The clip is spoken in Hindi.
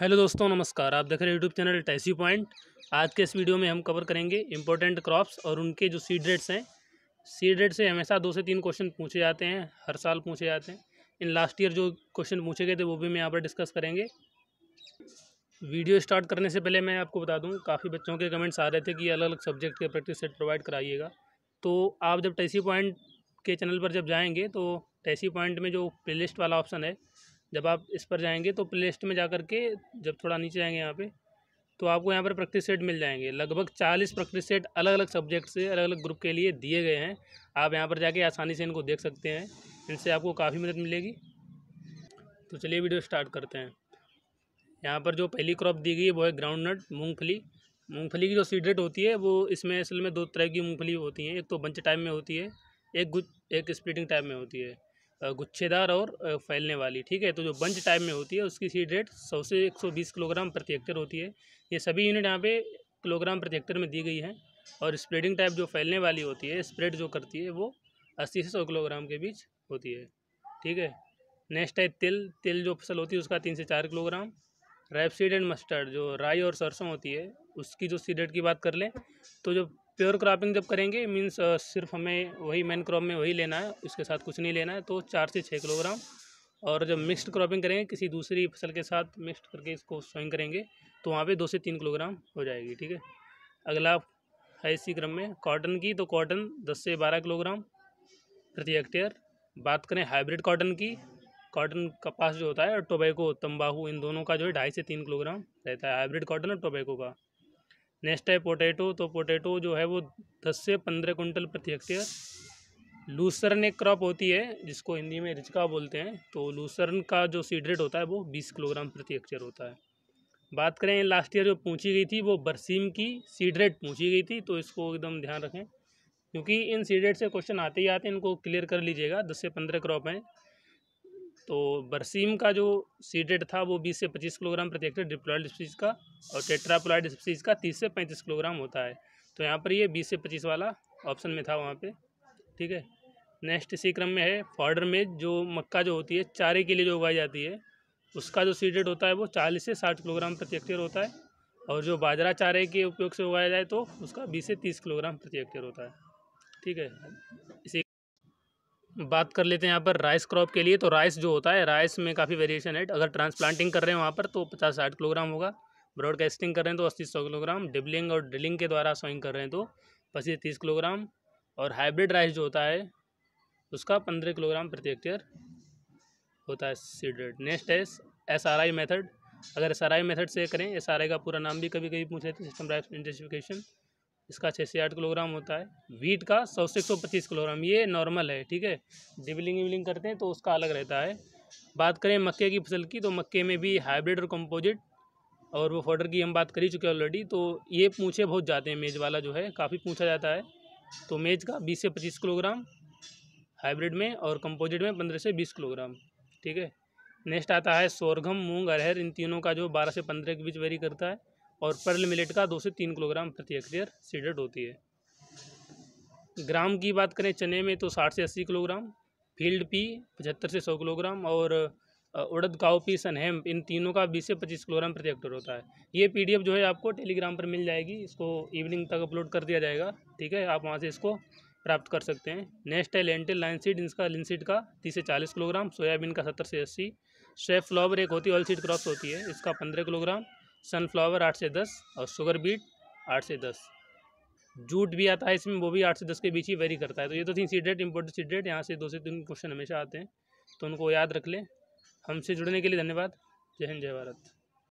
हेलो दोस्तों नमस्कार आप देख रहे हैं यूट्यूब चैनल टैसी पॉइंट आज के इस वीडियो में हम कवर करेंगे इंपॉर्टेंट क्रॉप्स और उनके जो सीड रेट्स हैं सीड रेट से हमेशा दो से तीन क्वेश्चन पूछे जाते हैं हर साल पूछे जाते हैं इन लास्ट ईयर जो क्वेश्चन पूछे गए थे वो भी हम यहाँ पर डिस्कस करेंगे वीडियो स्टार्ट करने से पहले मैं आपको बता दूँ काफ़ी बच्चों के कमेंट्स आ रहे थे कि अलग अलग सब्जेक्ट के प्रैक्टिस सेट प्रोवाइड कराइएगा तो आप जब टैसी पॉइंट के चैनल पर जब जाएँगे तो टैसी पॉइंट में जो प्ले वाला ऑप्शन है जब आप इस पर जाएंगे तो प्ले लिस्ट में जा कर के जब थोड़ा नीचे जाएंगे यहाँ पे तो आपको यहाँ पर प्रैक्टिस सेट मिल जाएंगे लगभग चालीस प्रैक्टिस सेट अलग अलग सब्जेक्ट से अलग अलग ग्रुप के लिए दिए गए हैं आप यहाँ पर जाके आसानी से इनको देख सकते हैं इनसे आपको काफ़ी मदद मिलेगी तो चलिए वीडियो स्टार्ट करते हैं यहाँ पर जो पहली क्रॉप दी गई है वो है ग्राउंड नट मूँगफली मूँगफली की जो रेट होती है वो इसमें असल में दो तरह की मूँगफली होती हैं एक तो बंच टाइप में होती है एक गुज एक स्प्लिटिंग टाइप में होती है गुच्छेदार और फैलने वाली ठीक है तो जो बंच टाइप में होती है उसकी सीड रेट सौ से एक सौ बीस किलोग्राम प्रति हेक्टर होती है ये सभी यूनिट यहाँ पे किलोग्राम प्रति हेक्टर में दी गई है और स्प्रेडिंग टाइप जो फैलने वाली होती है स्प्रेड जो करती है वो अस्सी से सौ किलोग्राम के बीच होती है ठीक है नेक्स्ट है तिल तिल जो फसल होती है उसका तीन से चार किलोग्राम रेपसीड एंड मस्टर्ड जो राई और सरसों होती है उसकी जो सीड रेट की बात कर लें तो जो प्योर क्रॉपिंग जब करेंगे मीन्स सिर्फ हमें वही मेन क्रॉप में वही लेना है उसके साथ कुछ नहीं लेना है तो चार से छः किलोग्राम और जब मिक्स्ड क्रॉपिंग करेंगे किसी दूसरी फसल के साथ मिक्स करके इसको सोइंग करेंगे तो वहाँ पे दो से तीन किलोग्राम हो जाएगी ठीक है अगला है इसी क्रम में कॉटन की तो कॉटन दस से बारह किलोग्राम प्रति हेक्टेयर बात करें हाइब्रिड कॉटन की कॉटन कपास जो होता है और टोबैको तंबाकू इन दोनों का जो है ढाई से तीन किलोग्राम रहता है हाइब्रिड कॉटन और टोबैको का नेक्स्ट है पोटैटो तो पोटैटो जो है वो दस से पंद्रह कुंटल प्रति हेक्टेयर लूसरन एक क्रॉप होती है जिसको हिंदी में रिचका बोलते हैं तो लूसरन का जो सीड रेट होता है वो बीस किलोग्राम प्रति हेक्टेयर होता है बात करें लास्ट ईयर जो पूछी गई थी वो बरसीम की सीड रेट पूछी गई थी तो इसको एकदम ध्यान रखें क्योंकि इन सीड रेट से क्वेश्चन आते ही आते इनको क्लियर कर लीजिएगा दस से पंद्रह क्रॉप हैं तो बरसीम का जो सीडेड था वो 20 से 25 किलोग्राम प्रति हेक्टेयर डिप्लॉयड स्पीज का और टेट्राप्लॉयड स्पीज का 30 से 35 किलोग्राम होता है तो यहाँ पर ये 20 से 25 वाला ऑप्शन में था वहाँ पे ठीक है नेक्स्ट इसी क्रम में है फॉर्डर में जो मक्का जो होती है चारे के लिए जो उगाई जाती है उसका जो सीडेड होता है वो चालीस से साठ किलोग्राम प्रति हेक्टेयर होता है और जो बाजरा चारे के उपयोग से उगाया जाए तो उसका बीस से तीस किलोग्राम प्रति हेक्टेयर होता है ठीक है इसी बात कर लेते हैं यहाँ पर राइस क्रॉप के लिए तो राइस जो होता है राइस में काफ़ी वेरिएशन है अगर ट्रांसप्लांटिंग कर रहे हैं वहाँ पर तो पचास साठ किलोग्राम होगा ब्रॉडकास्टिंग कर रहे हैं तो अस्सी सौ किलोग्राम डिबलिंग और ड्रिलिंग के द्वारा सोइंग कर रहे हैं तो पच्चीस तीस किलोग्राम और हाइब्रिड राइस जो होता है उसका पंद्रह किलोग्राम प्रति हेक्टेयर होता है सीडेड नेक्स्ट है एस आर आई मेथड अगर एस आर आई मेथड से करें एस आर आई का पूरा नाम भी कभी कभी पूछ लेते सिस्टम राइस इंटेंसिफिकेशन इसका छः से आठ किलोग्राम होता है वीट का सौ से एक सौ पच्चीस किलोग्राम ये नॉर्मल है ठीक है डिबलिंग विबलिंग करते हैं तो उसका अलग रहता है बात करें मक्के की फसल की तो मक्के में भी हाइब्रिड और कंपोजिट और वो फॉर्डर की हम बात कर ही चुके हैं ऑलरेडी तो ये पूछे बहुत जाते हैं मेज़ वाला जो है काफ़ी पूछा जाता है तो मेज का बीस से पच्चीस किलोग्राम हाइब्रिड में और कंपोजिट में पंद्रह से बीस किलोग्राम ठीक है नेक्स्ट आता है सोरघम मूंग अरहर इन तीनों का जो बारह से पंद्रह के बीच वेरी करता है और पर्ल मिलेट का दो से तीन किलोग्राम प्रति हेक्टेयर सीडेड होती है ग्राम की बात करें चने में तो साठ से अस्सी किलोग्राम फील्ड पी पचहत्तर से सौ किलोग्राम और उड़द पी सनहेम इन तीनों का बीस से पच्चीस किलोग्राम प्रति हेक्टेयर होता है ये पीडीएफ जो है आपको टेलीग्राम पर मिल जाएगी इसको इवनिंग तक अपलोड कर दिया जाएगा ठीक है आप वहाँ से इसको प्राप्त कर सकते हैं नेक्स्ट है लेंटिल लाइनसीड इसका लिनसीड का तीस से चालीस किलोग्राम सोयाबीन का सत्तर से अस्सी शेफ फ्लावर एक होती है ऑयल सीड क्रॉप होती है इसका पंद्रह किलोग्राम सनफ्लावर आठ से दस और शुगर बीट आठ से दस जूट भी आता है इसमें वो भी आठ से दस के बीच ही वेरी करता है तो ये तो थी सीडेट इम्पोर्टेड सीडेट यहाँ से दो से तीन क्वेश्चन हमेशा आते हैं तो उनको याद रख लें हमसे जुड़ने के लिए धन्यवाद जय हिंद जय भारत